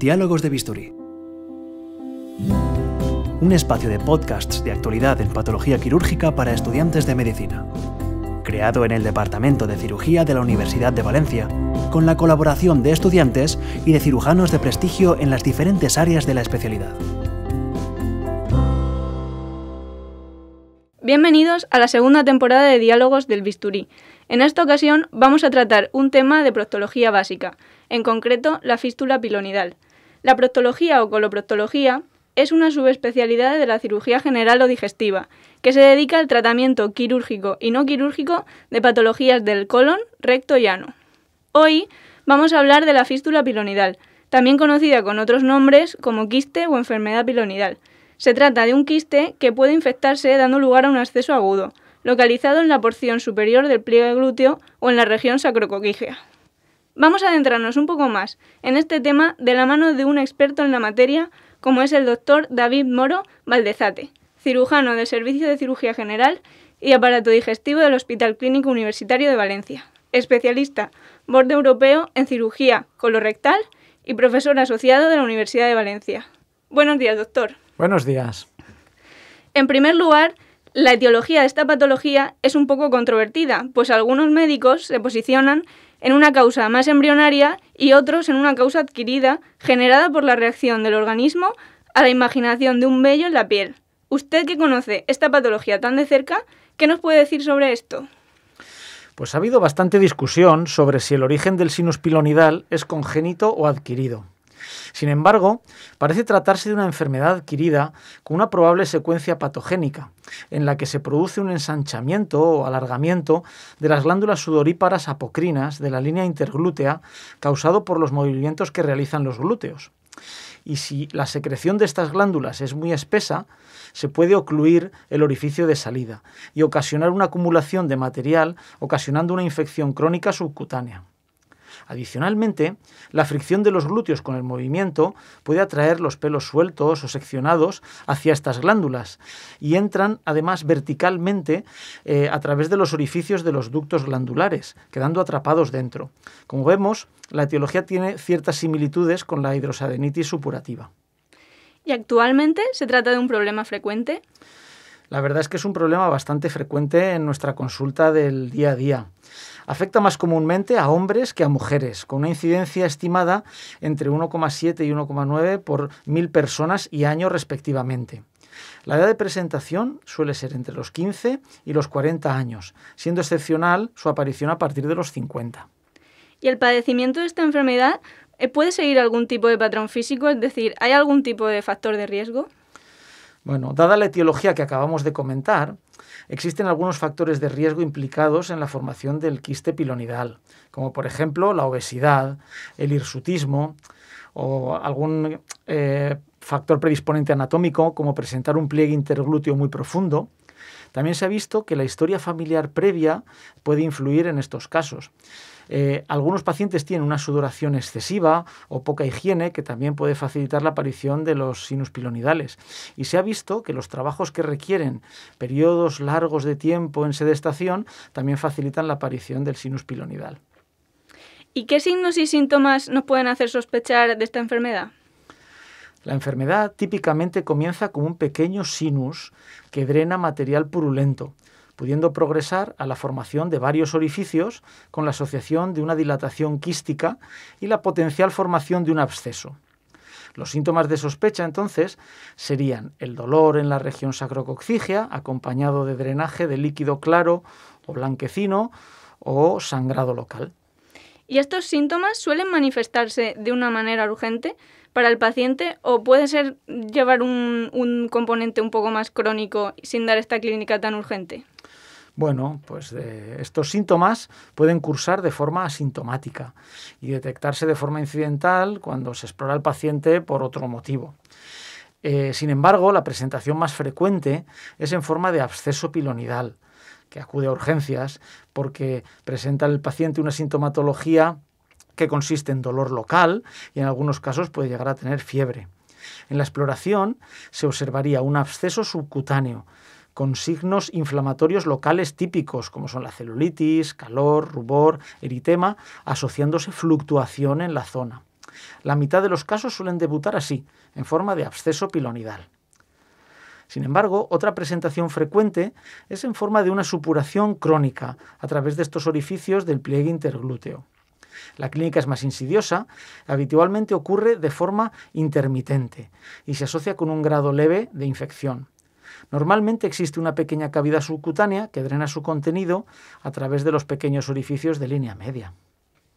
Diálogos de Bisturí. Un espacio de podcasts de actualidad en patología quirúrgica para estudiantes de medicina. Creado en el Departamento de Cirugía de la Universidad de Valencia, con la colaboración de estudiantes y de cirujanos de prestigio en las diferentes áreas de la especialidad. Bienvenidos a la segunda temporada de Diálogos del Bisturí. En esta ocasión vamos a tratar un tema de proctología básica, en concreto la fístula pilonidal. La proctología o coloproctología es una subespecialidad de la cirugía general o digestiva, que se dedica al tratamiento quirúrgico y no quirúrgico de patologías del colon, recto y ano. Hoy vamos a hablar de la fístula pilonidal, también conocida con otros nombres como quiste o enfermedad pilonidal. Se trata de un quiste que puede infectarse dando lugar a un acceso agudo, localizado en la porción superior del pliegue glúteo o en la región sacrocoquígea. Vamos a adentrarnos un poco más en este tema de la mano de un experto en la materia, como es el doctor David Moro Valdezate, cirujano del Servicio de Cirugía General y Aparato Digestivo del Hospital Clínico Universitario de Valencia, especialista borde europeo en cirugía colorectal y profesor asociado de la Universidad de Valencia. Buenos días, doctor. Buenos días. En primer lugar, la etiología de esta patología es un poco controvertida, pues algunos médicos se posicionan en una causa más embrionaria y otros en una causa adquirida generada por la reacción del organismo a la imaginación de un vello en la piel. Usted que conoce esta patología tan de cerca, ¿qué nos puede decir sobre esto? Pues ha habido bastante discusión sobre si el origen del sinus pilonidal es congénito o adquirido. Sin embargo, parece tratarse de una enfermedad adquirida con una probable secuencia patogénica, en la que se produce un ensanchamiento o alargamiento de las glándulas sudoríparas apocrinas de la línea interglútea causado por los movimientos que realizan los glúteos. Y si la secreción de estas glándulas es muy espesa, se puede ocluir el orificio de salida y ocasionar una acumulación de material, ocasionando una infección crónica subcutánea. Adicionalmente, la fricción de los glúteos con el movimiento puede atraer los pelos sueltos o seccionados hacia estas glándulas y entran además verticalmente eh, a través de los orificios de los ductos glandulares, quedando atrapados dentro. Como vemos, la etiología tiene ciertas similitudes con la hidrosadenitis supurativa. ¿Y actualmente se trata de un problema frecuente? La verdad es que es un problema bastante frecuente en nuestra consulta del día a día. Afecta más comúnmente a hombres que a mujeres, con una incidencia estimada entre 1,7 y 1,9 por mil personas y años respectivamente. La edad de presentación suele ser entre los 15 y los 40 años, siendo excepcional su aparición a partir de los 50. ¿Y el padecimiento de esta enfermedad eh, puede seguir algún tipo de patrón físico? Es decir, ¿hay algún tipo de factor de riesgo? Bueno, dada la etiología que acabamos de comentar, existen algunos factores de riesgo implicados en la formación del quiste pilonidal, como por ejemplo la obesidad, el hirsutismo o algún eh, factor predisponente anatómico, como presentar un pliegue interglúteo muy profundo. También se ha visto que la historia familiar previa puede influir en estos casos. Eh, algunos pacientes tienen una sudoración excesiva o poca higiene que también puede facilitar la aparición de los sinus pilonidales. Y se ha visto que los trabajos que requieren periodos largos de tiempo en sedestación también facilitan la aparición del sinus pilonidal. ¿Y qué signos y síntomas nos pueden hacer sospechar de esta enfermedad? La enfermedad típicamente comienza con un pequeño sinus que drena material purulento pudiendo progresar a la formación de varios orificios con la asociación de una dilatación quística y la potencial formación de un absceso. Los síntomas de sospecha entonces serían el dolor en la región sacrocoxigia acompañado de drenaje de líquido claro o blanquecino o sangrado local. ¿Y estos síntomas suelen manifestarse de una manera urgente para el paciente o puede ser llevar un componente un poco más crónico sin dar esta clínica tan urgente? Bueno, pues eh, estos síntomas pueden cursar de forma asintomática y detectarse de forma incidental cuando se explora al paciente por otro motivo. Eh, sin embargo, la presentación más frecuente es en forma de absceso pilonidal, que acude a urgencias porque presenta al paciente una sintomatología que consiste en dolor local y en algunos casos puede llegar a tener fiebre. En la exploración se observaría un absceso subcutáneo con signos inflamatorios locales típicos, como son la celulitis, calor, rubor, eritema, asociándose fluctuación en la zona. La mitad de los casos suelen debutar así, en forma de absceso pilonidal. Sin embargo, otra presentación frecuente es en forma de una supuración crónica a través de estos orificios del pliegue interglúteo. La clínica es más insidiosa, habitualmente ocurre de forma intermitente y se asocia con un grado leve de infección. Normalmente existe una pequeña cavidad subcutánea que drena su contenido a través de los pequeños orificios de línea media.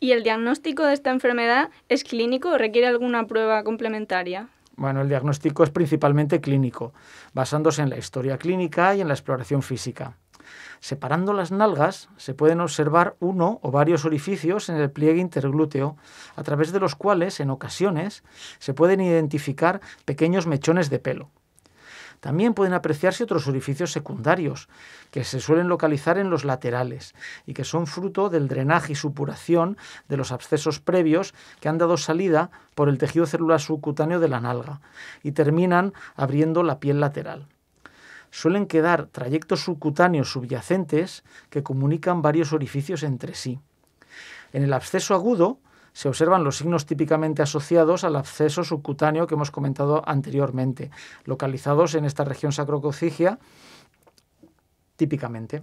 ¿Y el diagnóstico de esta enfermedad es clínico o requiere alguna prueba complementaria? Bueno, el diagnóstico es principalmente clínico, basándose en la historia clínica y en la exploración física. Separando las nalgas, se pueden observar uno o varios orificios en el pliegue interglúteo, a través de los cuales, en ocasiones, se pueden identificar pequeños mechones de pelo. También pueden apreciarse otros orificios secundarios, que se suelen localizar en los laterales y que son fruto del drenaje y supuración de los abscesos previos que han dado salida por el tejido celular subcutáneo de la nalga y terminan abriendo la piel lateral suelen quedar trayectos subcutáneos subyacentes que comunican varios orificios entre sí. En el absceso agudo se observan los signos típicamente asociados al absceso subcutáneo que hemos comentado anteriormente, localizados en esta región sacrococigia típicamente.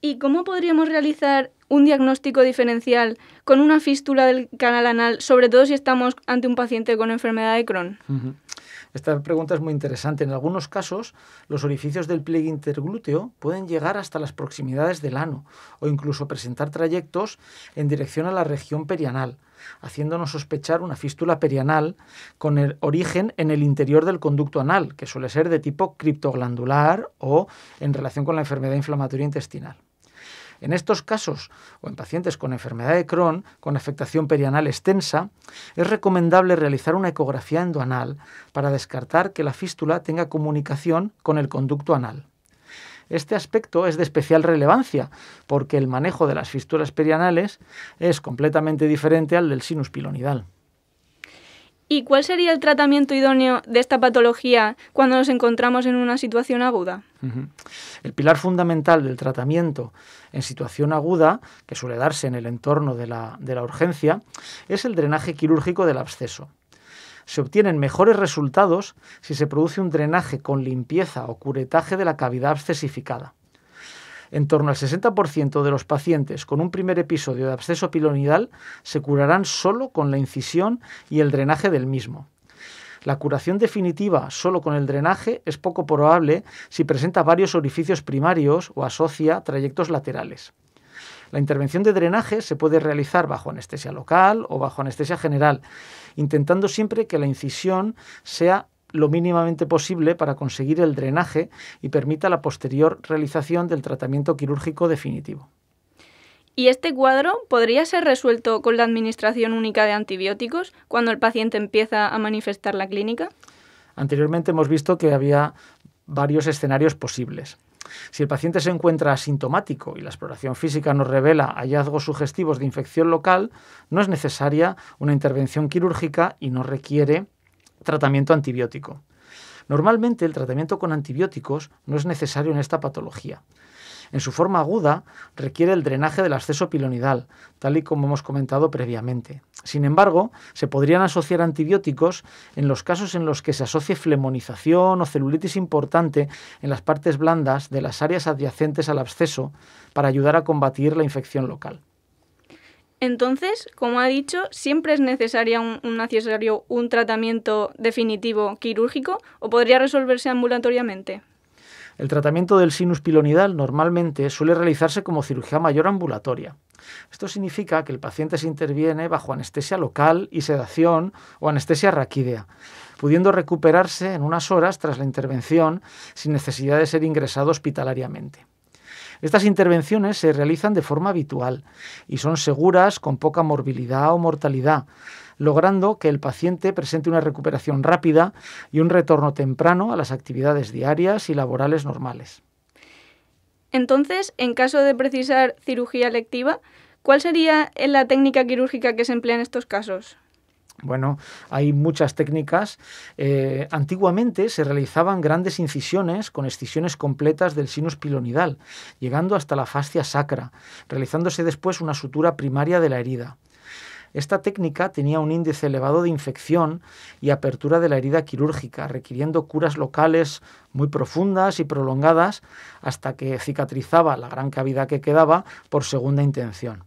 ¿Y cómo podríamos realizar un diagnóstico diferencial con una fístula del canal anal, sobre todo si estamos ante un paciente con enfermedad de Crohn? Esta pregunta es muy interesante. En algunos casos, los orificios del pliegue interglúteo pueden llegar hasta las proximidades del ano o incluso presentar trayectos en dirección a la región perianal, haciéndonos sospechar una fístula perianal con el origen en el interior del conducto anal, que suele ser de tipo criptoglandular o en relación con la enfermedad inflamatoria intestinal. En estos casos, o en pacientes con enfermedad de Crohn, con afectación perianal extensa, es recomendable realizar una ecografía endoanal para descartar que la fístula tenga comunicación con el conducto anal. Este aspecto es de especial relevancia porque el manejo de las fístulas perianales es completamente diferente al del sinus pilonidal. ¿Y cuál sería el tratamiento idóneo de esta patología cuando nos encontramos en una situación aguda? El pilar fundamental del tratamiento en situación aguda, que suele darse en el entorno de la, de la urgencia, es el drenaje quirúrgico del absceso. Se obtienen mejores resultados si se produce un drenaje con limpieza o curetaje de la cavidad abscesificada. En torno al 60% de los pacientes con un primer episodio de absceso pilonidal se curarán solo con la incisión y el drenaje del mismo. La curación definitiva solo con el drenaje es poco probable si presenta varios orificios primarios o asocia trayectos laterales. La intervención de drenaje se puede realizar bajo anestesia local o bajo anestesia general, intentando siempre que la incisión sea lo mínimamente posible para conseguir el drenaje y permita la posterior realización del tratamiento quirúrgico definitivo. ¿Y este cuadro podría ser resuelto con la administración única de antibióticos cuando el paciente empieza a manifestar la clínica? Anteriormente hemos visto que había varios escenarios posibles. Si el paciente se encuentra asintomático y la exploración física nos revela hallazgos sugestivos de infección local, no es necesaria una intervención quirúrgica y no requiere tratamiento antibiótico. Normalmente el tratamiento con antibióticos no es necesario en esta patología. En su forma aguda requiere el drenaje del absceso pilonidal, tal y como hemos comentado previamente. Sin embargo, se podrían asociar antibióticos en los casos en los que se asocie flemonización o celulitis importante en las partes blandas de las áreas adyacentes al absceso para ayudar a combatir la infección local. Entonces, como ha dicho, siempre es necesario un, tratamiento definitivo quirúrgico o podría resolverse ambulatoriamente. El tratamiento del sinus pilonidal normalmente suele realizarse como cirugía mayor ambulatoria. Esto significa que el paciente se interviene bajo anestesia local y sedación o anestesia raquídea, pudiendo recuperarse en unas horas tras la intervención sin necesidad de ser ingresado hospitalariamente. Estas intervenciones se realizan de forma habitual y son seguras con poca morbilidad o mortalidad, logrando que el paciente presente una recuperación rápida y un retorno temprano a las actividades diarias y laborales normales. Entonces, en caso de precisar cirugía electiva, ¿cuál sería la técnica quirúrgica que se emplea en estos casos? Bueno, hay muchas técnicas. Eh, antiguamente se realizaban grandes incisiones con excisiones completas del sinus pilonidal, llegando hasta la fascia sacra, realizándose después una sutura primaria de la herida. Esta técnica tenía un índice elevado de infección y apertura de la herida quirúrgica, requiriendo curas locales muy profundas y prolongadas hasta que cicatrizaba la gran cavidad que quedaba por segunda intención.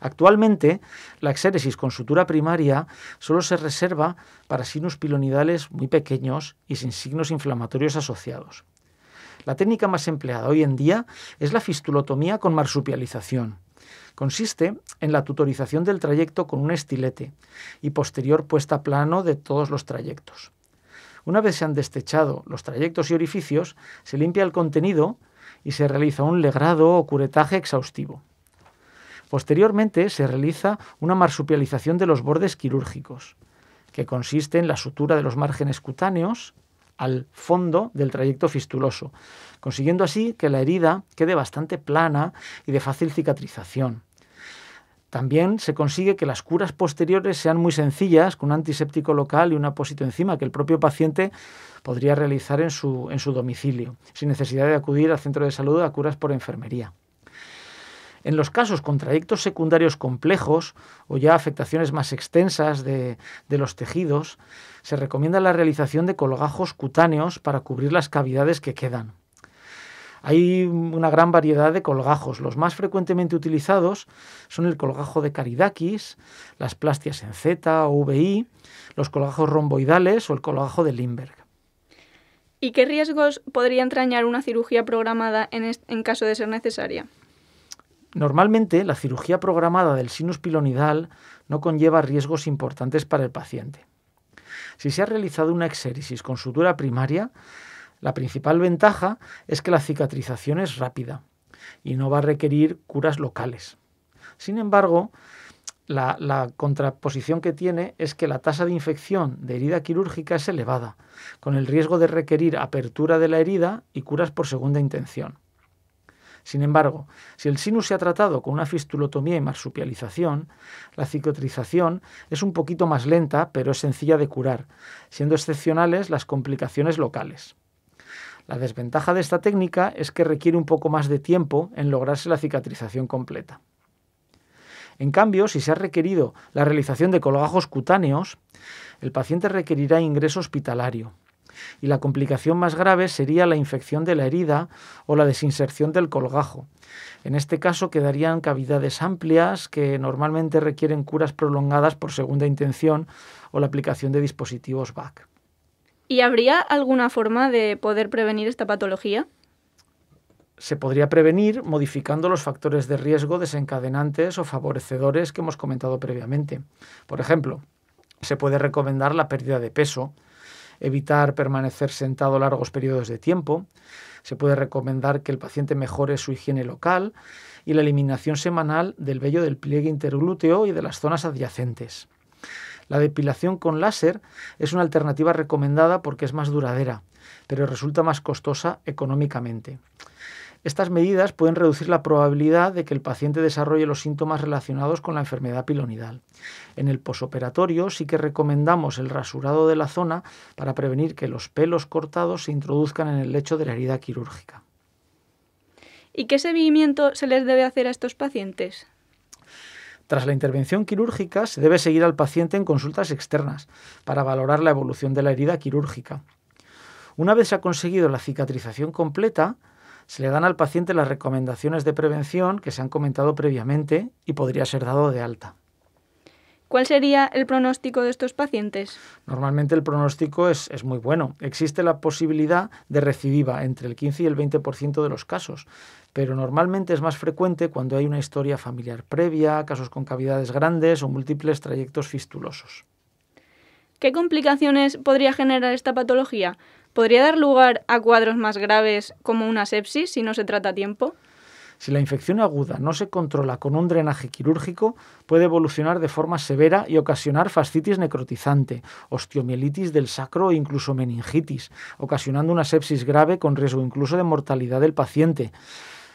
Actualmente, la exéresis con sutura primaria solo se reserva para sinus pilonidales muy pequeños y sin signos inflamatorios asociados. La técnica más empleada hoy en día es la fistulotomía con marsupialización. Consiste en la tutorización del trayecto con un estilete y posterior puesta a plano de todos los trayectos. Una vez se han destechado los trayectos y orificios, se limpia el contenido y se realiza un legrado o curetaje exhaustivo. Posteriormente se realiza una marsupialización de los bordes quirúrgicos, que consiste en la sutura de los márgenes cutáneos al fondo del trayecto fistuloso, consiguiendo así que la herida quede bastante plana y de fácil cicatrización. También se consigue que las curas posteriores sean muy sencillas, con un antiséptico local y un apósito encima que el propio paciente podría realizar en su, en su domicilio, sin necesidad de acudir al centro de salud a curas por enfermería. En los casos con trayectos secundarios complejos o ya afectaciones más extensas de, los tejidos, se recomienda la realización de colgajos cutáneos para cubrir las cavidades que quedan. Hay una gran variedad de colgajos. Los más frecuentemente utilizados son el colgajo de Caridakis, las plastias en Z o VI, los colgajos romboidales o el colgajo de Limberg. ¿Y qué riesgos podría entrañar una cirugía programada en caso de ser necesaria? Normalmente, la cirugía programada del sinus pilonidal no conlleva riesgos importantes para el paciente. Si se ha realizado una exéresis con sutura primaria, la principal ventaja es que la cicatrización es rápida y no va a requerir curas locales. Sin embargo, la, contraposición que tiene es que la tasa de infección de herida quirúrgica es elevada, con el riesgo de requerir apertura de la herida y curas por segunda intención. Sin embargo, si el sinus se ha tratado con una fistulotomía y marsupialización, la cicatrización es un poquito más lenta, pero es sencilla de curar, siendo excepcionales las complicaciones locales. La desventaja de esta técnica es que requiere un poco más de tiempo en lograrse la cicatrización completa. En cambio, si se ha requerido la realización de colgajos cutáneos, el paciente requerirá ingreso hospitalario, y la complicación más grave sería la infección de la herida o la desinserción del colgajo. En este caso quedarían cavidades amplias que normalmente requieren curas prolongadas por segunda intención o la aplicación de dispositivos VAC. ¿Y habría alguna forma de poder prevenir esta patología? se podría prevenir modificando los factores de riesgo desencadenantes o favorecedores que hemos comentado previamente. Por ejemplo, se puede recomendar la pérdida de peso, evitar permanecer sentado largos periodos de tiempo. Se puede recomendar que el paciente mejore su higiene local y la eliminación semanal del vello del pliegue interglúteo y de las zonas adyacentes. La depilación con láser es una alternativa recomendada porque es más duradera, pero resulta más costosa económicamente. Estas medidas pueden reducir la probabilidad de que el paciente desarrolle los síntomas relacionados con la enfermedad pilonidal. En el posoperatorio sí que recomendamos el rasurado de la zona para prevenir que los pelos cortados se introduzcan en el lecho de la herida quirúrgica. ¿Y qué seguimiento se les debe hacer a estos pacientes? Tras la intervención quirúrgica se debe seguir al paciente en consultas externas para valorar la evolución de la herida quirúrgica. Una vez se ha conseguido la cicatrización completa, se le dan al paciente las recomendaciones de prevención que se han comentado previamente y podría ser dado de alta. ¿Cuál sería el pronóstico de estos pacientes? Normalmente el pronóstico es, muy bueno. Existe la posibilidad de recidiva entre el 15 y el 20% de los casos, pero normalmente es más frecuente cuando hay una historia familiar previa, casos con cavidades grandes o múltiples trayectos fistulosos. ¿Qué complicaciones podría generar esta patología? ¿podría dar lugar a cuadros más graves como una sepsis si no se trata a tiempo? Si la infección aguda no se controla con un drenaje quirúrgico, puede evolucionar de forma severa y ocasionar fascitis necrotizante, osteomielitis del sacro e incluso meningitis, ocasionando una sepsis grave con riesgo incluso de mortalidad del paciente.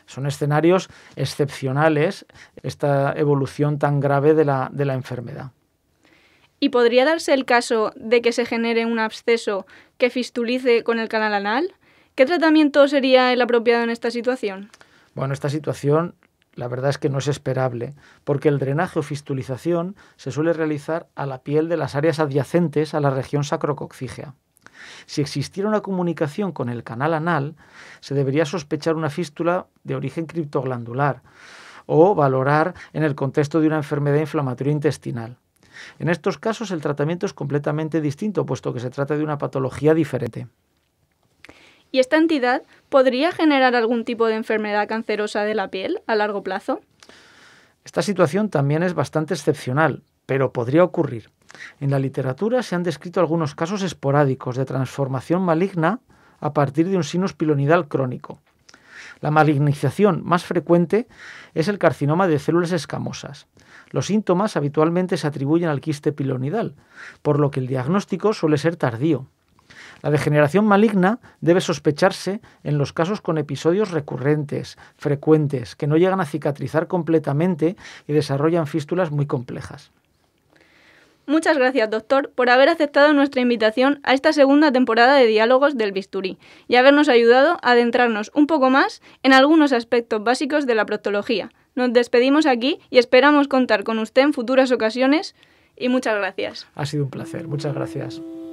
Son escenarios excepcionales esta evolución tan grave de la, de la enfermedad. ¿Y podría darse el caso de que se genere un absceso que fistulice con el canal anal? ¿Qué tratamiento sería el apropiado en esta situación? Bueno, esta situación la verdad es que no es esperable, porque el drenaje o fistulización se suele realizar a la piel de las áreas adyacentes a la región sacrococcígea. Si existiera una comunicación con el canal anal, se debería sospechar una fístula de origen criptoglandular o valorar en el contexto de una enfermedad inflamatoria intestinal. En estos casos el tratamiento es completamente distinto, puesto que se trata de una patología diferente. ¿Y esta entidad podría generar algún tipo de enfermedad cancerosa de la piel a largo plazo? Esta situación también es bastante excepcional, pero podría ocurrir. En la literatura se han descrito algunos casos esporádicos de transformación maligna a partir de un sinus pilonidal crónico. La malignización más frecuente es el carcinoma de células escamosas. Los síntomas habitualmente se atribuyen al quiste pilonidal, por lo que el diagnóstico suele ser tardío. La degeneración maligna debe sospecharse en los casos con episodios recurrentes, frecuentes, que no llegan a cicatrizar completamente y desarrollan fístulas muy complejas. Muchas gracias, doctor, por haber aceptado nuestra invitación a esta segunda temporada de Diálogos del Bisturí y habernos ayudado a adentrarnos un poco más en algunos aspectos básicos de la proctología. Nos despedimos aquí y esperamos contar con usted en futuras ocasiones y muchas gracias. Ha sido un placer, muchas gracias.